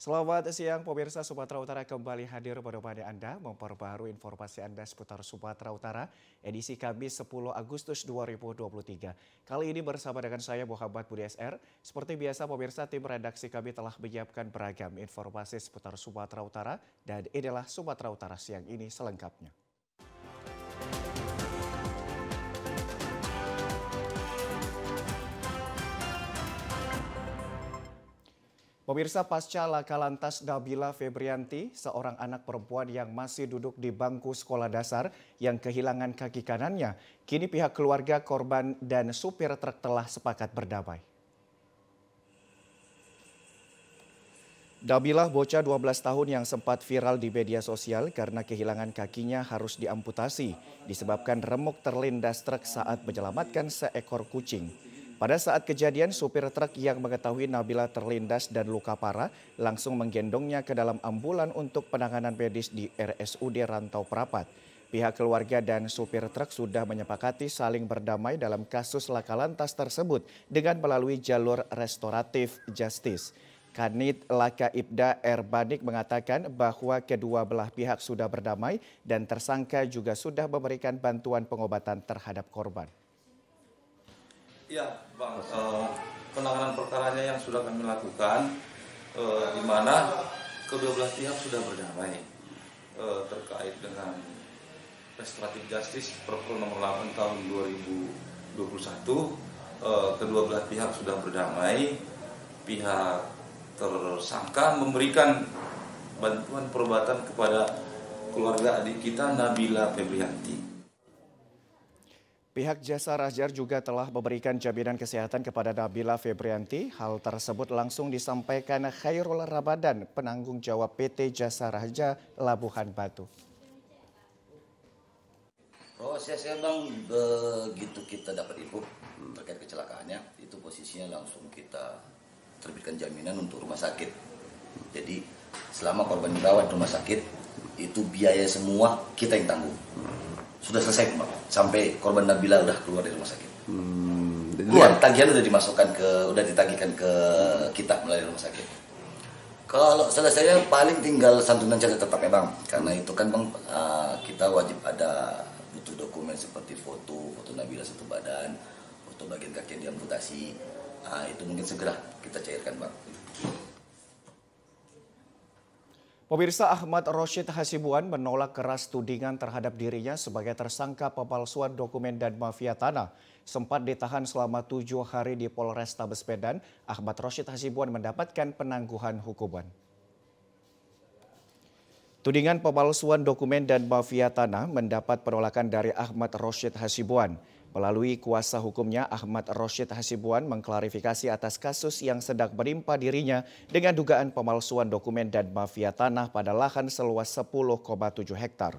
Selamat siang pemirsa Sumatera Utara kembali hadir pada Anda memperbarui informasi Anda seputar Sumatera Utara edisi Kamis 10 Agustus 2023. Kali ini bersama dengan saya Muhammad Budi SR. Seperti biasa pemirsa tim redaksi kami telah menyiapkan beragam informasi seputar Sumatera Utara dan inilah Sumatera Utara siang ini selengkapnya. Pemirsa pasca laka lantas Nabila Febrianti, seorang anak perempuan yang masih duduk di bangku sekolah dasar yang kehilangan kaki kanannya, kini pihak keluarga korban dan supir truk telah sepakat berdamai. Dabilah bocah 12 tahun yang sempat viral di media sosial karena kehilangan kakinya harus diamputasi disebabkan remuk terlindas truk saat menyelamatkan seekor kucing. Pada saat kejadian, supir truk yang mengetahui Nabila terlindas dan luka parah langsung menggendongnya ke dalam ambulan untuk penanganan medis di RSUD Rantau Prapat. Pihak keluarga dan supir truk sudah menyepakati saling berdamai dalam kasus laka lantas tersebut dengan melalui jalur restoratif justice. Kanit Laka Ibda Erbanik mengatakan bahwa kedua belah pihak sudah berdamai dan tersangka juga sudah memberikan bantuan pengobatan terhadap korban. Ya, Bang. Uh, penanganan perkaranya yang sudah kami lakukan, uh, di mana kedua belah pihak sudah berdamai uh, terkait dengan restoratif justice Perpol nomor 8 tahun 2021 uh, kedua belah pihak sudah berdamai pihak tersangka memberikan bantuan perobatan kepada keluarga adik kita Nabila Febrianti. Pihak Jasa Rajar juga telah memberikan jaminan kesehatan kepada Nabila Febrianti. Hal tersebut langsung disampaikan Khairul Rabadan, penanggung jawab PT Jasa Raja Labuhan Batu. Prosesnya oh, bang, begitu kita dapat info hmm, terkait kecelakaannya, itu posisinya langsung kita terbitkan jaminan untuk rumah sakit. Jadi selama korban dirawat di rumah sakit, itu biaya semua kita yang tanggung sudah selesai Mbak. sampai korban Nabila udah keluar dari rumah sakit. Hmm, keluar, tagihan udah dimasukkan ke udah ditagihkan ke kita melalui rumah sakit. Kalau selesai paling tinggal santunan saja tetap ya bang, karena itu kan bang uh, kita wajib ada butuh dokumen seperti foto, foto Nabila satu badan, foto bagian kaki yang diamputasi, uh, itu mungkin segera kita cairkan bang. Pemirsa Ahmad Roshid Hasibuan menolak keras tudingan terhadap dirinya sebagai tersangka pemalsuan dokumen dan mafia tanah. Sempat ditahan selama tujuh hari di Polrestabes Medan, Ahmad Roshid Hasibuan mendapatkan penangguhan hukuman. Tudingan pemalsuan dokumen dan mafia tanah mendapat penolakan dari Ahmad Roshid Hasibuan. Melalui kuasa hukumnya, Ahmad Roshid Hasibuan mengklarifikasi atas kasus yang sedang menimpa dirinya dengan dugaan pemalsuan dokumen dan mafia tanah pada lahan seluas 10,7 hektar.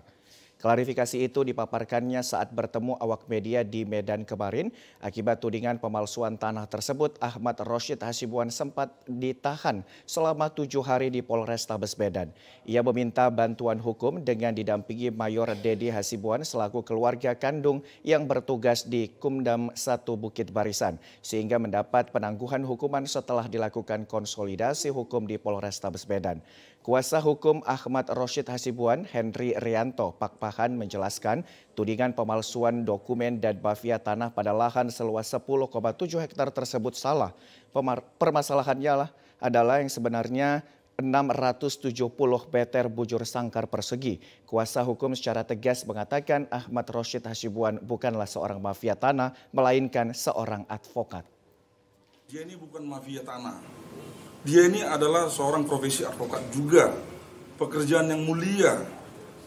Klarifikasi itu dipaparkannya saat bertemu awak media di Medan kemarin. Akibat tudingan pemalsuan tanah tersebut, Ahmad Roshid Hasibuan sempat ditahan selama tujuh hari di Polres Tabes Medan. Ia meminta bantuan hukum dengan didampingi Mayor Dedi Hasibuan selaku keluarga kandung yang bertugas di Kumdam Satu Bukit Barisan, sehingga mendapat penangguhan hukuman setelah dilakukan konsolidasi hukum di Polres Tabes Medan. Kuasa hukum Ahmad Roshid Hasibuan, Henry Rianto Pakpahan menjelaskan tudingan pemalsuan dokumen dan mafia tanah pada lahan seluas 10,7 hektar tersebut salah. Pemar permasalahannya lah adalah yang sebenarnya 670 meter bujur sangkar persegi. Kuasa hukum secara tegas mengatakan Ahmad Roshid Hasibuan bukanlah seorang mafia tanah, melainkan seorang advokat. Dia ini bukan mafia tanah. Dia ini adalah seorang profesi advokat juga. Pekerjaan yang mulia.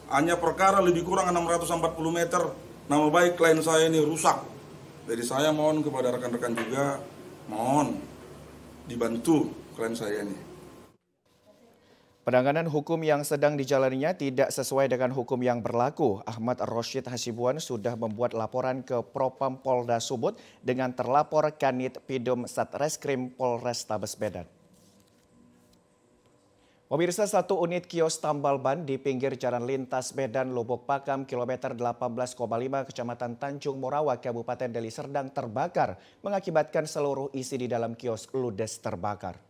Hanya perkara lebih kurang 640 meter, nama baik klien saya ini rusak. Jadi saya mohon kepada rekan-rekan juga, mohon dibantu klien saya ini. Penanganan hukum yang sedang dijalannya tidak sesuai dengan hukum yang berlaku. Ahmad Roshid Hasibuan sudah membuat laporan ke Propam Polda Subut dengan terlapor Kanit Pidum Satreskrim Polrestabes Medan. Pemirsa satu unit kios tambal ban di pinggir jalan lintas Medan Lubuk Pakam kilometer 18,5 kecamatan Tanjung Morawa Kabupaten Deli Serdang terbakar mengakibatkan seluruh isi di dalam kios ludes terbakar.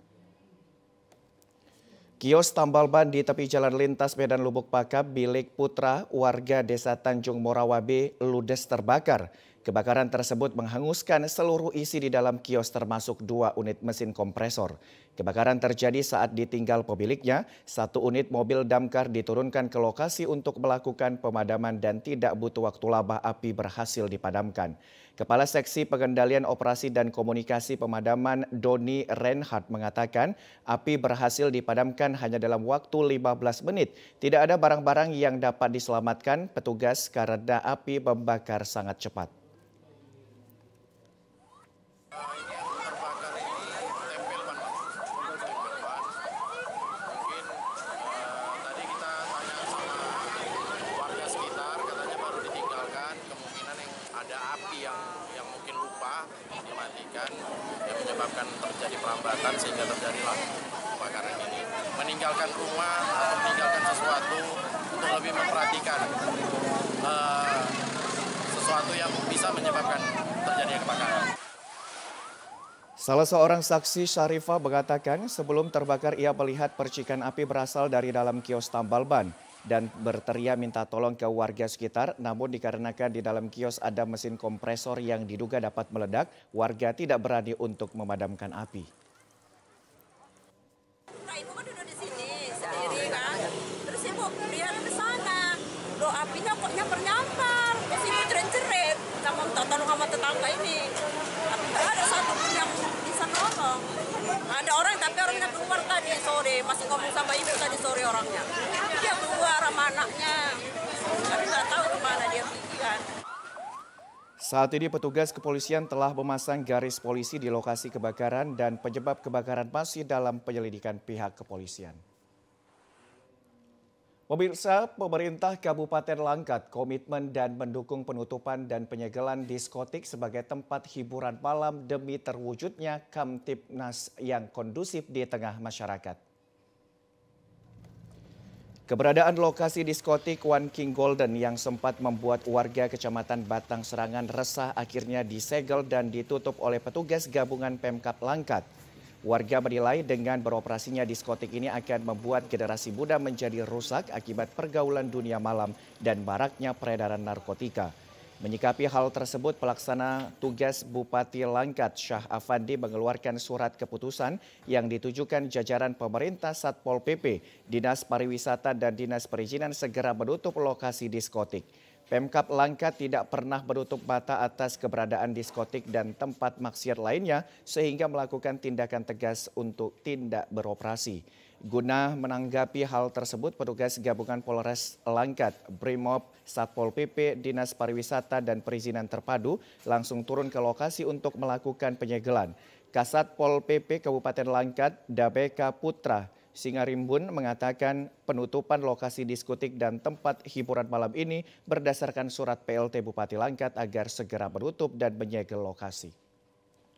Kios tambal ban di tepi jalan lintas Medan Lubuk Pakam milik putra warga desa Tanjung Morawa B ludes terbakar. Kebakaran tersebut menghanguskan seluruh isi di dalam kios termasuk dua unit mesin kompresor. Kebakaran terjadi saat ditinggal pemiliknya, satu unit mobil damkar diturunkan ke lokasi untuk melakukan pemadaman dan tidak butuh waktu lama api berhasil dipadamkan. Kepala Seksi Pengendalian Operasi dan Komunikasi Pemadaman Doni Reinhardt mengatakan api berhasil dipadamkan hanya dalam waktu 15 menit. Tidak ada barang-barang yang dapat diselamatkan petugas karena api membakar sangat cepat. dan yang menyebabkan terjadi perambatan sehingga terjadilah kebakaran ini. Meninggalkan rumah atau meninggalkan sesuatu untuk lebih memperhatikan uh, sesuatu yang bisa menyebabkan terjadinya kebakaran. Salah seorang saksi Syarifah mengatakan sebelum terbakar ia melihat percikan api berasal dari dalam kios tambal ban dan berteriak minta tolong ke warga sekitar. Namun dikarenakan di dalam kios ada mesin kompresor yang diduga dapat meledak, warga tidak berani untuk memadamkan api. Nah, ibu kan duduk di sini sendiri kan. Terus ibu lihat ke sana. Loh apinya kok nyamper-nyamper. Terus ibu jerit-jerit. Sama tolong sama tetangga ini. Tapi ada satu pun yang bisa nolong. Ada orang tapi orangnya keluar tadi sore. Masih ngomong sama ibu tadi sore orangnya sama anaknya. Tapi nggak tahu kemana dia pergi kan. Saat ini petugas kepolisian telah memasang garis polisi di lokasi kebakaran dan penyebab kebakaran masih dalam penyelidikan pihak kepolisian. Pemirsa, pemerintah Kabupaten Langkat komitmen dan mendukung penutupan dan penyegelan diskotik sebagai tempat hiburan malam demi terwujudnya Kamtipnas yang kondusif di tengah masyarakat. Keberadaan lokasi diskotik One King Golden yang sempat membuat warga Kecamatan Batang Serangan resah akhirnya disegel dan ditutup oleh petugas gabungan Pemkap Langkat. Warga menilai dengan beroperasinya diskotik ini akan membuat generasi muda menjadi rusak akibat pergaulan dunia malam dan maraknya peredaran narkotika. Menyikapi hal tersebut, pelaksana tugas Bupati Langkat Syah Afandi mengeluarkan surat keputusan yang ditujukan jajaran pemerintah Satpol PP, Dinas Pariwisata dan Dinas Perizinan segera menutup lokasi diskotik. Pemkap Langkat tidak pernah menutup mata atas keberadaan diskotik dan tempat maksiat lainnya sehingga melakukan tindakan tegas untuk tindak beroperasi. Guna menanggapi hal tersebut, petugas gabungan Polres Langkat, Brimob, Satpol PP, Dinas Pariwisata dan Perizinan Terpadu langsung turun ke lokasi untuk melakukan penyegelan. Kasat Pol PP Kabupaten Langkat, Dabeka Putra, Singarimbun mengatakan penutupan lokasi diskotik dan tempat hiburan malam ini berdasarkan surat PLT Bupati Langkat agar segera menutup dan menyegel lokasi.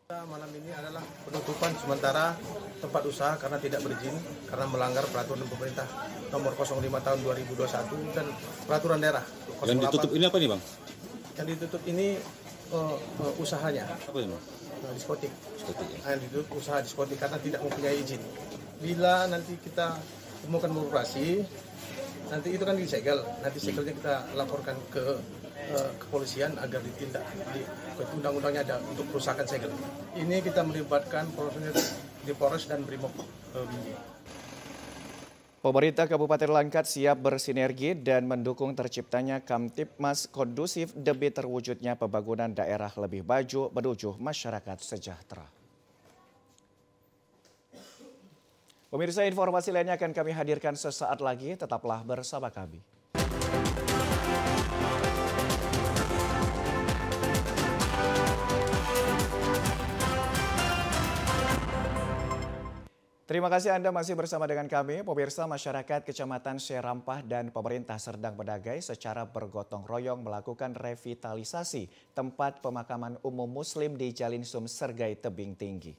Malam ini adalah penutupan sementara tempat usaha karena tidak berizin karena melanggar peraturan pemerintah nomor 05 tahun 2021 dan peraturan daerah. 08. Yang ditutup ini apa nih bang? Yang ditutup ini uh, uh, usahanya. Apa ini? Uh, diskotik. Diskotik. Ya. Nah, yang ditutup usaha diskotik karena tidak mempunyai izin. Bila nanti kita temukan korporasi, nanti itu kan disegel. Nanti hmm. segelnya kita laporkan ke Eh, kepolisian agar ditindak. Jadi undang-undangnya ada untuk perusakan segel. Ini kita melibatkan prosesnya di Polres dan Brimob eh, Pemerintah Kabupaten Langkat siap bersinergi dan mendukung terciptanya Kamtipmas kondusif demi terwujudnya pembangunan daerah lebih maju menuju masyarakat sejahtera. Pemirsa informasi lainnya akan kami hadirkan sesaat lagi, tetaplah bersama kami. Terima kasih Anda masih bersama dengan kami. Pemirsa masyarakat Kecamatan Serampah dan pemerintah Serdang Bedagai secara bergotong royong melakukan revitalisasi tempat pemakaman umum muslim di Jalinsum Sum Sergai Tebing Tinggi.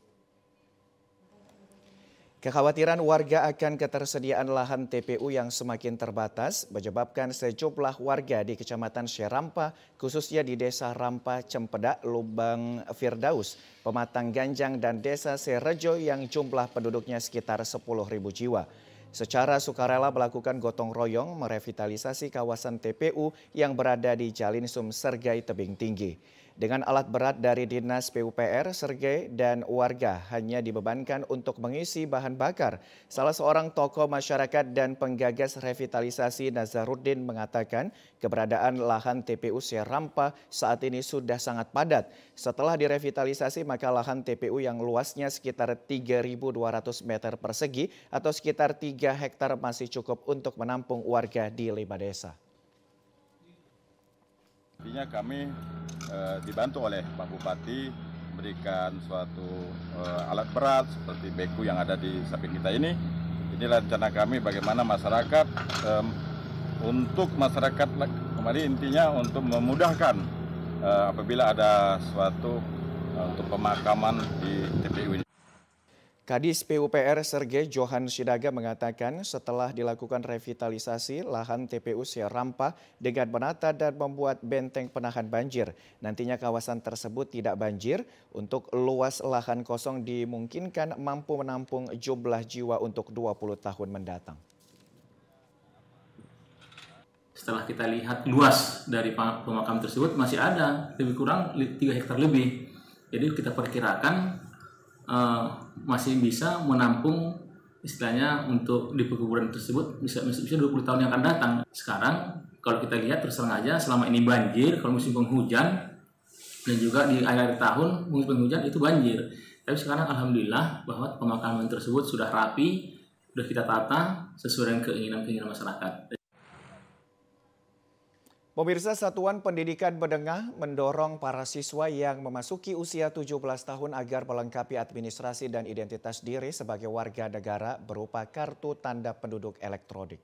Kekhawatiran warga akan ketersediaan lahan TPU yang semakin terbatas menyebabkan sejumlah warga di Kecamatan Serampa, khususnya di Desa Rampa, Cempedak, Lubang Firdaus, Pematang Ganjang, dan Desa Serejo yang jumlah penduduknya sekitar 10.000 jiwa. Secara sukarela melakukan gotong royong merevitalisasi kawasan TPU yang berada di Jalinsum Sumsergai Tebing Tinggi. Dengan alat berat dari Dinas PUPR, Sergei dan warga hanya dibebankan untuk mengisi bahan bakar. Salah seorang tokoh masyarakat dan penggagas revitalisasi Nazaruddin mengatakan keberadaan lahan TPU Serampa saat ini sudah sangat padat. Setelah direvitalisasi maka lahan TPU yang luasnya sekitar 3.200 meter persegi atau sekitar 3 hektar masih cukup untuk menampung warga di lima desa. Intinya kami e, dibantu oleh Pak Bupati memberikan suatu e, alat berat seperti beku yang ada di samping kita ini. Inilah rencana kami bagaimana masyarakat e, untuk masyarakat kemarin intinya untuk memudahkan e, apabila ada suatu e, untuk pemakaman di TPU ini. Kadis PUPR Sergei Johan Sidaga mengatakan setelah dilakukan revitalisasi lahan TPU Serampa dengan menata dan membuat benteng penahan banjir, nantinya kawasan tersebut tidak banjir. Untuk luas lahan kosong dimungkinkan mampu menampung jumlah jiwa untuk 20 tahun mendatang. Setelah kita lihat luas dari pemakam tersebut masih ada lebih kurang 3 hektar lebih. Jadi kita perkirakan eh, masih bisa menampung istilahnya untuk di perkuburan tersebut bisa bisa 20 tahun yang akan datang. Sekarang kalau kita lihat terus terang aja selama ini banjir kalau musim penghujan dan juga di akhir tahun musim penghujan itu banjir. Tapi sekarang alhamdulillah bahwa pemakaman tersebut sudah rapi, sudah kita tata sesuai dengan keinginan-keinginan masyarakat. Pemirsa Satuan Pendidikan Menengah mendorong para siswa yang memasuki usia 17 tahun agar melengkapi administrasi dan identitas diri sebagai warga negara berupa kartu tanda penduduk elektronik.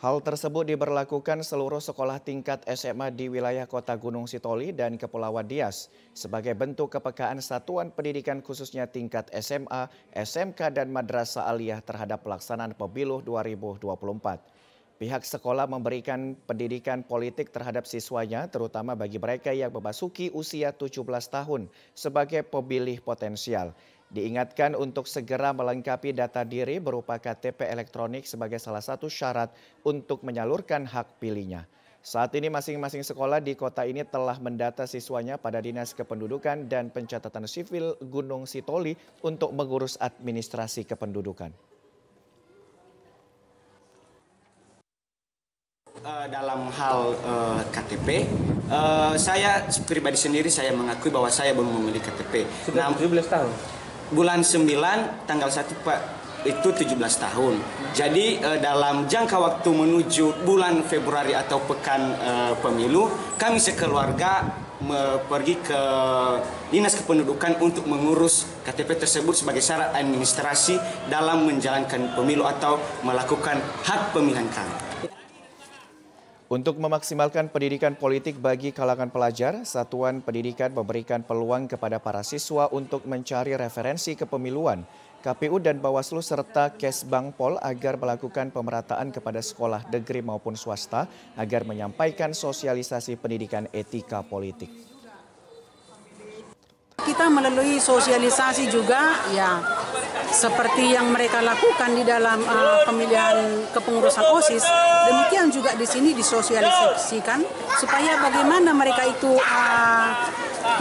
Hal tersebut diberlakukan seluruh sekolah tingkat SMA di wilayah kota Gunung Sitoli dan Kepulauan Dias sebagai bentuk kepekaan satuan pendidikan khususnya tingkat SMA, SMK dan Madrasah Aliyah terhadap pelaksanaan pemilu 2024. Pihak sekolah memberikan pendidikan politik terhadap siswanya, terutama bagi mereka yang memasuki usia 17 tahun sebagai pemilih potensial. Diingatkan untuk segera melengkapi data diri berupa KTP elektronik sebagai salah satu syarat untuk menyalurkan hak pilihnya. Saat ini masing-masing sekolah di kota ini telah mendata siswanya pada Dinas Kependudukan dan Pencatatan Sipil Gunung Sitoli untuk mengurus administrasi kependudukan. Eh, dalam hal uh, eh, KTP, uh, eh, saya pribadi sendiri saya mengakui bahwa saya belum memiliki KTP. Sudah nah, 17 tahun. Bulan 9 tanggal 1 Pak itu 17 tahun. Jadi uh, dalam jangka waktu menuju bulan Februari atau pekan uh, pemilu, kami sekeluarga pergi ke dinas kependudukan untuk mengurus KTP tersebut sebagai syarat administrasi dalam menjalankan pemilu atau melakukan hak pemilihan kami. Untuk memaksimalkan pendidikan politik bagi kalangan pelajar, Satuan Pendidikan memberikan peluang kepada para siswa untuk mencari referensi kepemiluan, KPU dan Bawaslu serta Kesbangpol agar melakukan pemerataan kepada sekolah negeri maupun swasta agar menyampaikan sosialisasi pendidikan etika politik. Kita melalui sosialisasi juga ya seperti yang mereka lakukan di dalam uh, pemilihan kepengurusan OSIS, demikian juga di sini disosialisasikan supaya bagaimana mereka itu uh,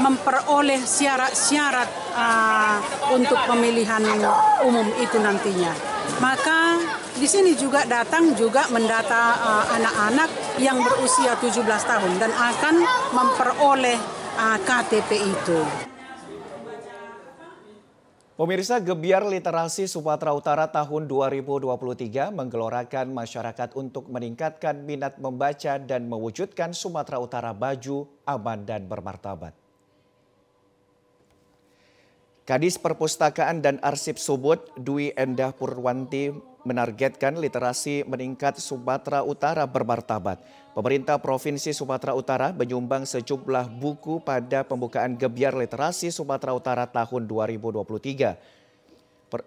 memperoleh syarat-syarat uh, untuk pemilihan umum itu nantinya. Maka di sini juga datang juga mendata uh, anak-anak uh, yang berusia 17 tahun dan akan memperoleh uh, KTP itu. Pemirsa Gebiar Literasi Sumatera Utara tahun 2023 menggelorakan masyarakat untuk meningkatkan minat membaca dan mewujudkan Sumatera Utara baju, aman dan bermartabat. Kadis Perpustakaan dan Arsip Subut Dwi Endah Purwanti menargetkan literasi meningkat Sumatera Utara bermartabat. Pemerintah Provinsi Sumatera Utara menyumbang sejumlah buku pada pembukaan Gebiar Literasi Sumatera Utara tahun 2023.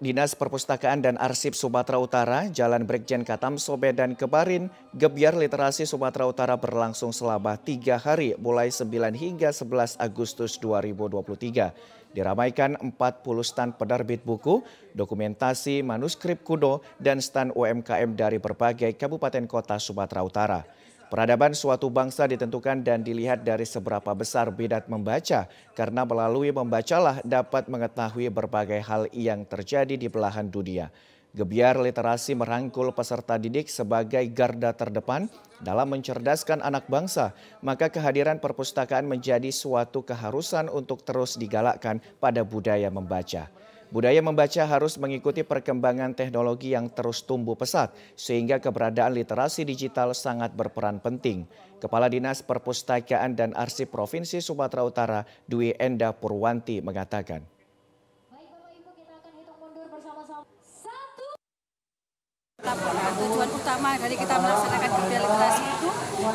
Dinas Perpustakaan dan Arsip Sumatera Utara, Jalan Brigjen Sobe dan Kebarin, Gebiar Literasi Sumatera Utara berlangsung selama tiga hari mulai 9 hingga 11 Agustus 2023 diramaikan 40 stand penerbit buku, dokumentasi manuskrip kuno, dan stan UMKM dari berbagai kabupaten kota Sumatera Utara. Peradaban suatu bangsa ditentukan dan dilihat dari seberapa besar bidat membaca, karena melalui membacalah dapat mengetahui berbagai hal yang terjadi di belahan dunia. Gebiar literasi merangkul peserta didik sebagai garda terdepan dalam mencerdaskan anak bangsa, maka kehadiran perpustakaan menjadi suatu keharusan untuk terus digalakkan pada budaya membaca. Budaya membaca harus mengikuti perkembangan teknologi yang terus tumbuh pesat, sehingga keberadaan literasi digital sangat berperan penting. Kepala Dinas Perpustakaan dan Arsip Provinsi Sumatera Utara, Dwi Enda Purwanti, mengatakan. Eh, tujuan utama dari kita melaksanakan kerja literasi itu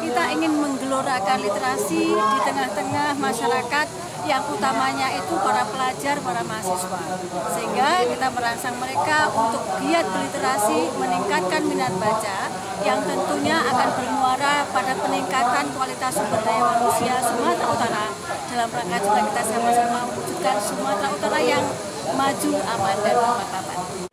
kita ingin menggelorakan literasi di tengah-tengah masyarakat yang utamanya itu para pelajar, para mahasiswa. Sehingga kita merangsang mereka untuk giat berliterasi, meningkatkan minat baca, yang tentunya akan bermuara pada peningkatan kualitas sumber daya manusia Sumatera Utara. Dalam rangka juga kita sama-sama mewujudkan Sumatera Utara yang maju, aman, dan bermartabat.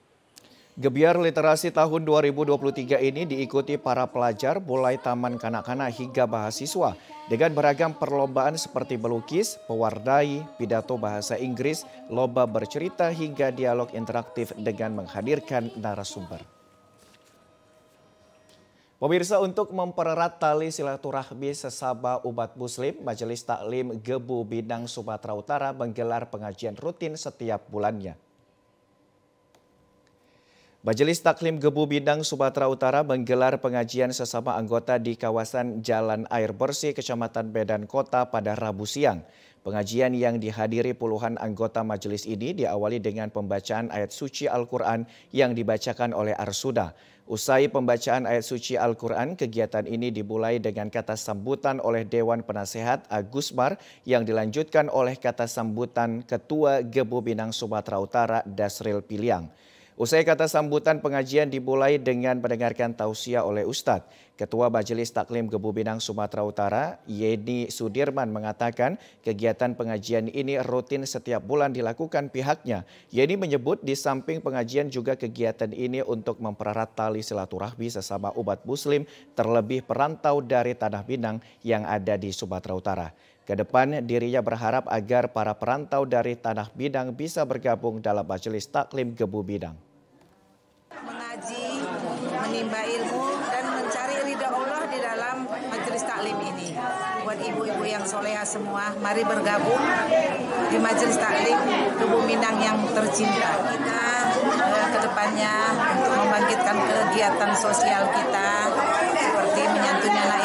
Gebiar literasi tahun 2023 ini diikuti para pelajar mulai taman kanak-kanak hingga mahasiswa dengan beragam perlombaan seperti melukis, pewarnai, pidato bahasa Inggris, lomba bercerita hingga dialog interaktif dengan menghadirkan narasumber. Pemirsa untuk mempererat tali silaturahmi sesama umat muslim, Majelis Taklim Gebu Bidang Sumatera Utara menggelar pengajian rutin setiap bulannya. Majelis Taklim Gebu Bidang Sumatera Utara menggelar pengajian sesama anggota di kawasan Jalan Air Bersih, Kecamatan Medan Kota pada Rabu siang. Pengajian yang dihadiri puluhan anggota majelis ini diawali dengan pembacaan ayat suci Al-Quran yang dibacakan oleh Arsuda. Usai pembacaan ayat suci Al-Quran, kegiatan ini dimulai dengan kata sambutan oleh Dewan Penasehat Agus Mar yang dilanjutkan oleh kata sambutan Ketua Gebu Binang Sumatera Utara Dasril Piliang. Usai kata sambutan pengajian dimulai dengan mendengarkan tausiah oleh Ustadz. Ketua Majelis Taklim Gebu Binang Sumatera Utara, Yeni Sudirman mengatakan kegiatan pengajian ini rutin setiap bulan dilakukan pihaknya. Yeni menyebut di samping pengajian juga kegiatan ini untuk mempererat tali silaturahmi sesama umat muslim terlebih perantau dari Tanah Binang yang ada di Sumatera Utara. Kedepan dirinya berharap agar para perantau dari tanah bidang bisa bergabung dalam majelis taklim gebu bidang. Mengaji, menimba ilmu, dan mencari ridha Allah di dalam majelis taklim ini. Buat ibu-ibu yang soleha semua, mari bergabung di majelis taklim gebu bidang yang tercinta. Kita eh, kedepannya untuk membangkitkan kegiatan sosial kita seperti menyantuni anak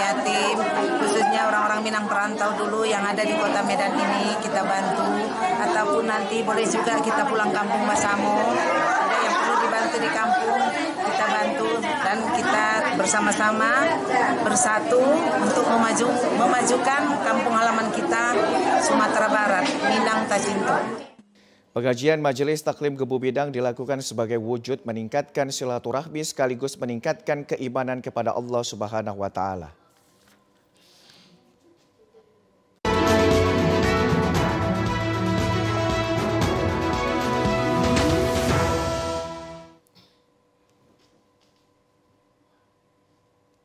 orang Minang perantau dulu yang ada di kota Medan ini kita bantu ataupun nanti boleh juga kita pulang kampung Masamo ada yang perlu dibantu di kampung kita bantu dan kita bersama-sama bersatu untuk memaju memajukan kampung halaman kita Sumatera Barat Minang Tajinto. Pengajian Majelis Taklim Gebu Bidang dilakukan sebagai wujud meningkatkan silaturahmi sekaligus meningkatkan keimanan kepada Allah Subhanahu wa taala.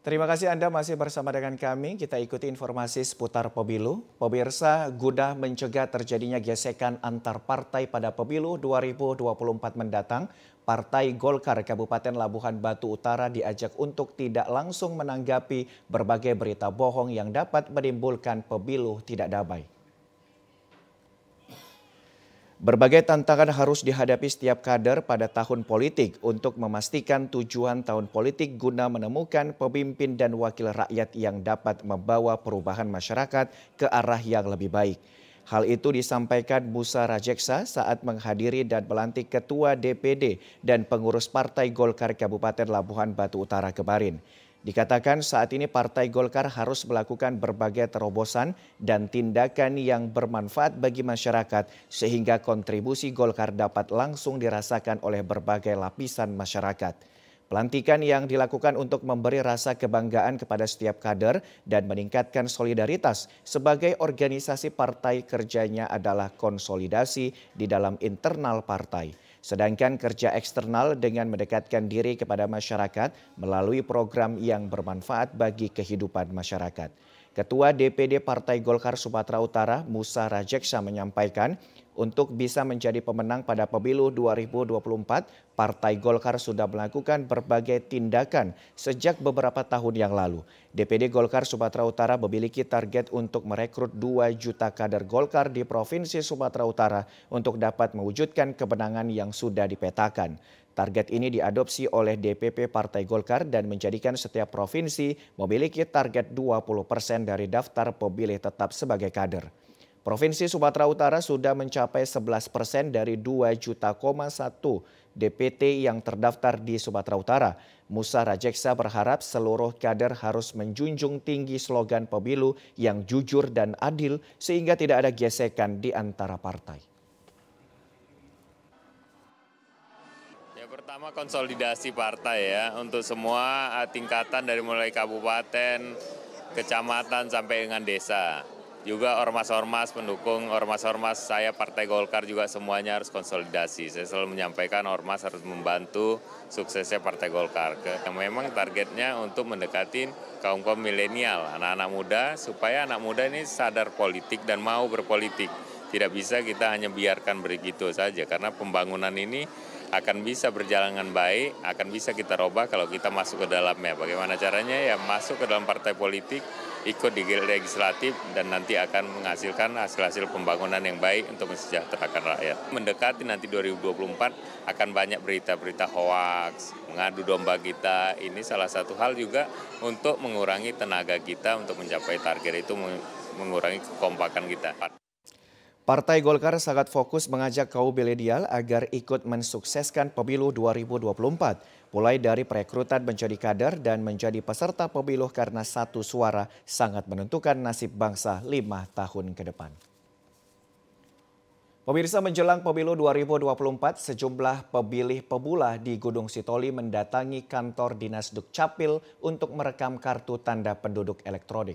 Terima kasih Anda masih bersama dengan kami. Kita ikuti informasi seputar pemilu. Pemirsa, Gudah mencegah terjadinya gesekan antar partai pada pemilu 2024 mendatang. Partai Golkar Kabupaten Labuhan Batu Utara diajak untuk tidak langsung menanggapi berbagai berita bohong yang dapat menimbulkan pemilu tidak damai. Berbagai tantangan harus dihadapi setiap kader pada tahun politik untuk memastikan tujuan tahun politik guna menemukan pemimpin dan wakil rakyat yang dapat membawa perubahan masyarakat ke arah yang lebih baik. Hal itu disampaikan Musa Rajeksa saat menghadiri dan melantik Ketua DPD dan Pengurus Partai Golkar Kabupaten Labuhan Batu Utara kemarin. Dikatakan saat ini Partai Golkar harus melakukan berbagai terobosan dan tindakan yang bermanfaat bagi masyarakat sehingga kontribusi Golkar dapat langsung dirasakan oleh berbagai lapisan masyarakat. Pelantikan yang dilakukan untuk memberi rasa kebanggaan kepada setiap kader dan meningkatkan solidaritas sebagai organisasi partai kerjanya adalah konsolidasi di dalam internal partai. Sedangkan kerja eksternal dengan mendekatkan diri kepada masyarakat melalui program yang bermanfaat bagi kehidupan masyarakat. Ketua DPD Partai Golkar Sumatera Utara Musa Rajeksa menyampaikan untuk bisa menjadi pemenang pada pemilu 2024, Partai Golkar sudah melakukan berbagai tindakan sejak beberapa tahun yang lalu. DPD Golkar Sumatera Utara memiliki target untuk merekrut 2 juta kader Golkar di Provinsi Sumatera Utara untuk dapat mewujudkan kemenangan yang sudah dipetakan. Target ini diadopsi oleh DPP Partai Golkar dan menjadikan setiap provinsi memiliki target 20 persen dari daftar pemilih tetap sebagai kader. Provinsi Sumatera Utara sudah mencapai 11 persen dari 2 juta satu DPT yang terdaftar di Sumatera Utara. Musa Rajeksa berharap seluruh kader harus menjunjung tinggi slogan pemilu yang jujur dan adil sehingga tidak ada gesekan di antara partai. Ya pertama konsolidasi partai ya untuk semua eh, tingkatan dari mulai kabupaten, kecamatan sampai dengan desa juga ormas-ormas pendukung ormas-ormas saya Partai Golkar juga semuanya harus konsolidasi. Saya selalu menyampaikan ormas harus membantu suksesnya Partai Golkar. Yang memang targetnya untuk mendekati kaum kaum milenial, anak-anak muda supaya anak muda ini sadar politik dan mau berpolitik. Tidak bisa kita hanya biarkan begitu saja karena pembangunan ini akan bisa berjalanan baik, akan bisa kita robah kalau kita masuk ke dalamnya. Bagaimana caranya? Ya masuk ke dalam partai politik, ikut di legislatif dan nanti akan menghasilkan hasil-hasil pembangunan yang baik untuk mensejahterakan rakyat. Mendekati nanti 2024 akan banyak berita-berita hoaks, mengadu domba kita. Ini salah satu hal juga untuk mengurangi tenaga kita untuk mencapai target itu mengurangi kekompakan kita. Partai Golkar sangat fokus mengajak kaum milenial agar ikut mensukseskan pemilu 2024, mulai dari perekrutan menjadi kader dan menjadi peserta pemilu karena satu suara sangat menentukan nasib bangsa lima tahun ke depan. Pemirsa menjelang pemilu 2024, sejumlah pemilih pemula di Gunung Sitoli mendatangi kantor Dinas Dukcapil untuk merekam kartu tanda penduduk elektronik.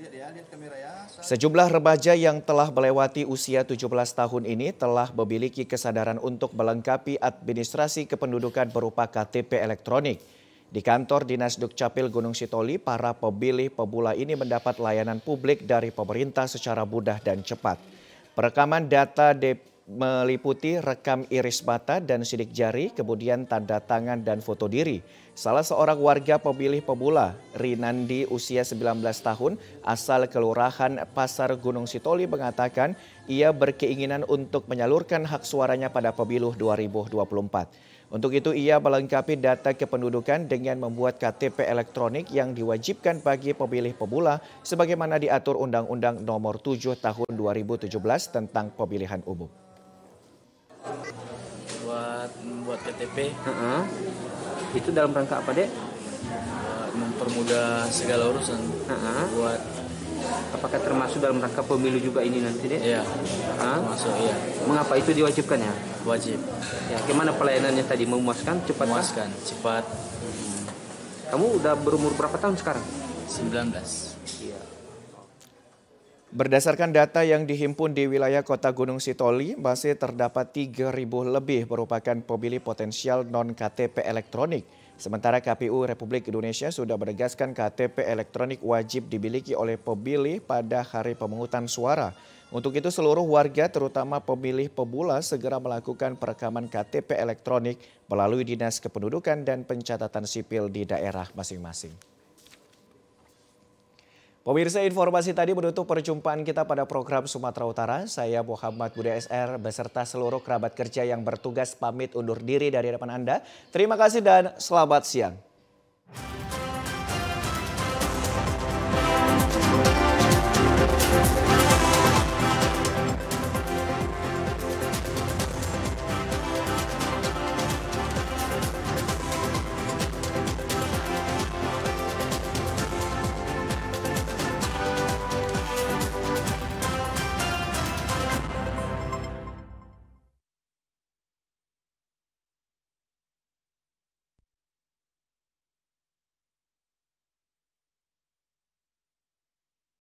Ya, ya. Sejumlah remaja yang telah melewati usia 17 tahun ini telah memiliki kesadaran untuk melengkapi administrasi kependudukan berupa KTP elektronik. Di kantor Dinas Dukcapil Gunung Sitoli, para pemilih pemula ini mendapat layanan publik dari pemerintah secara mudah dan cepat. Perekaman data DP meliputi rekam iris mata dan sidik jari, kemudian tanda tangan dan foto diri. Salah seorang warga pemilih pemula, Rinandi usia 19 tahun, asal Kelurahan Pasar Gunung Sitoli mengatakan ia berkeinginan untuk menyalurkan hak suaranya pada pemilu 2024. Untuk itu ia melengkapi data kependudukan dengan membuat KTP elektronik yang diwajibkan bagi pemilih pemula sebagaimana diatur Undang-Undang Nomor 7 Tahun 2017 tentang Pemilihan Umum buat membuat KTP. Uh -huh. Itu dalam rangka apa deh? uh, mempermudah segala urusan. Uh -huh. Buat apakah termasuk dalam rangka pemilu juga ini nanti deh? uh Huh? Termasuk iya. Mengapa itu diwajibkan ya? Wajib. Ya, gimana pelayanannya tadi memuaskan, cepat? Memuaskan, kan? cepat. Kamu udah berumur berapa tahun sekarang? 19. Berdasarkan data yang dihimpun di wilayah kota Gunung Sitoli, masih terdapat 3.000 lebih merupakan pemilih potensial non-KTP elektronik. Sementara KPU Republik Indonesia sudah menegaskan KTP elektronik wajib dimiliki oleh pemilih pada hari pemungutan suara. Untuk itu seluruh warga terutama pemilih pemula segera melakukan perekaman KTP elektronik melalui Dinas Kependudukan dan Pencatatan Sipil di daerah masing-masing. Pemirsa informasi tadi menutup perjumpaan kita pada program Sumatera Utara. Saya Muhammad Budi SR beserta seluruh kerabat kerja yang bertugas pamit undur diri dari hadapan Anda. Terima kasih dan selamat siang.